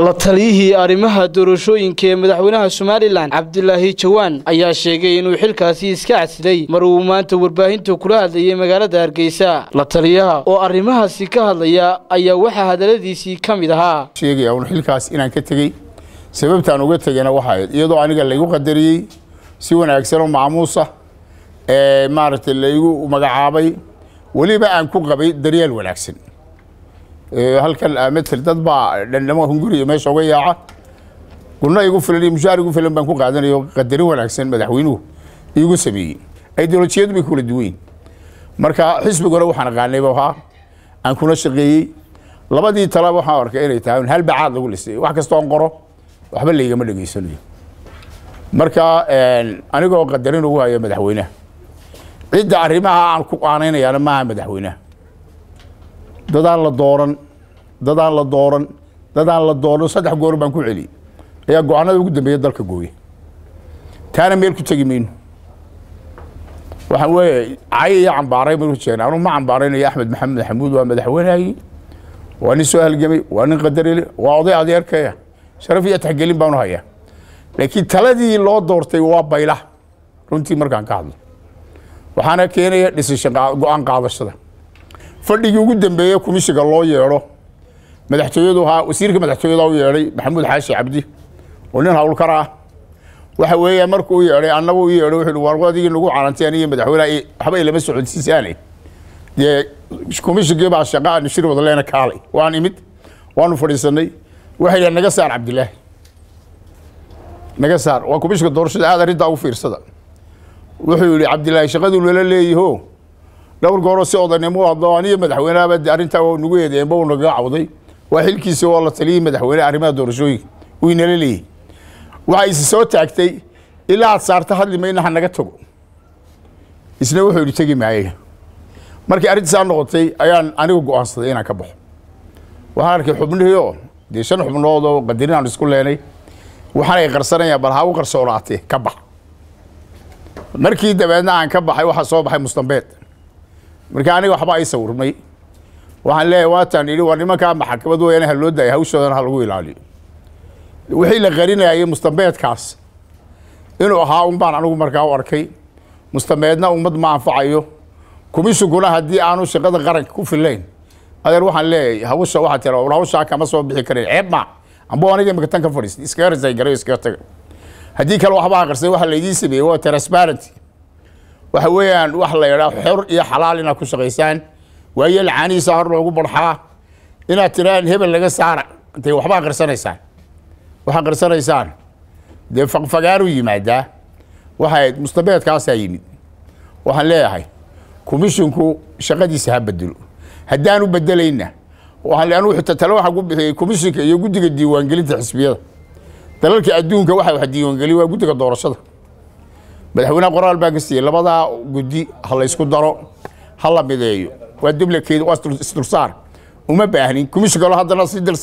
la taliyihii arrimaha doorashooyinka ee madaxweynaha somalilan cabdilaahi jawaan ayaa sheegay inuu xilkaasi iska casiday mar uu maanta warbaahinta kula hadlayay magaalada hargeysa la taliyaha oo arrimahaasi ka hadlaya ayaa waxaa hadaladiisii ka mid ahaa sheegaya un xilkaas inaan ka tegey sababtaan uga tegayna waxa ahayd iyadoo aniga laygu qadariyey si wanaagsanoo ah ee maaragtay laygu magacaabay weliba aan ku qabay daryaal wanaagsan halkan amatel dad baa dhandhamo hunguriya meesha uga yaaca guna igu filan iyo mushaar igu filan baan ku qaadanayo qadarin wanaagsan madaxweynuhu iigu sameeyey ideolojiyadu bay kula duwan yihin marka xisbiga hore waxaan aqaanayba ahaa aan kuna shaqeeyey labadii talaba waxaan arkay inay tahay hal bacaad lagu lisay wax kastoon qoro waxba laygama dhegaysanayo marka anigoo qadarin ugu haya madaxweynaha cidda arrimaha aan ku qaanaynayaana maaha madaxweynaha dadaan la dooran dadaan la dooran dadaan la dooran saddex goor baan ku celiyey ayaa go-aanada ugu dambeeya dalka gooya taana meel ku tegi mayno waxaa weeye cay iyo cambaaray baynu jeen anuu ma cambaaraynayo axmed maxamed xamuud waa madaxweynehayi waa nin soo halgamay waa nin qadarile waa oday adeerkaya sharaf iyo taxgelin baanu hayaa laakiin taladii loo doortay waa bayla runtii markaan ka hadlo waxaana keenaya dhisasha go-aan qaadashada fadhigii ugu dambeeye kumishiga loo yeedho madaxtooyadu ahaa wasiirka madaxtooyada u yeedhay maxamuud xaashi cabdi oo nin howlkar ah waxa weeyaa markuu u yeedhay annagu u yeedhay wuxuu warku adigii nagu carantay aniga madaxweyne waxba ilama socodsiisaane dee kumishigii baa shaqa shir wada kaalay waan imid waanu fadhiisanay waxay yidhaha naga saar cabdilaahi naga saar waa kumishiga doorashada aad arrintaa ugu fiirsada wuxuu yidhi cabdilaahi shaqaduu nala leeyaho dhowr gooroo si odanimo hadlo aniga madaxweyneaba arrintaa waa nagu eedeeenba uu nagaga cawday waa xilkiisii oo la taliyey madaxweyne arrimaha doorashooyinka wuu inala leeyahy waxaa isi soo taagtay ilaa had saarta hadli mayna ha naga tago isna wuxuu idhi tegi maayaga markii arrintiisaa noqotay ayaan anigu go'aansaday inaan ka baxo waxaan arkay xubnihii dee shan xubnood oo qadarin aan isku leenay waxaan ay qarsanayaan bal ha u qarsoonaatee ka bax markii dabeedna aan ka baxay waxaa soo baxay mustambeed marka aniga waxba ay sawirmay waxaan leeyahay waataan yidhi waa nimankaa maxkamad weyaan haloo daaya hawshoodana ha lagu ilaaliyo wixii la qarinayaa mustambeedkaas inuu ahaa un anigu markaa u arkay mustambeedna ummad ma anfacayo kumishiguna haddii aanu shaqada qaranka ku filayn adeer waxaan leeyahay hawsha waxaa tira hawshaa kama soo bixi karin ceeb ma ambo aniga imika ka fadhiistay iskaga rasaygaray iskaga taga haddii kale waxba aqrisay waxa laydiin sameeyey waa transparency waxa weeyaan wax la yidhaa xor iyo xalaal inaad ku shaqaysaan waayo lacaanihiisa hor loogu barxaa inaad tirahaan hebel laga saara intay waxbaa qarsanaysaan waxaa qarsanaysaan dee faqfagaanu yimaadaa waxay mustabeedkaasaa yimid waxaan leeyahay komishinku shaqadiisa ha bedelo haddaanu bedelayna tale waxaan ku bixiyey komishinka iyo guddiga diiwaangelinta xisbiyada dalalka adduunka waxa diiwaangeliya waa guddiga doorashada madaxweyneha qoraal baa gasiiyey labadaa guddi ha laysku daro ha la mideeyo waa dublekeed waa isdulsaar uma baahnin kumishigalo haddana si dil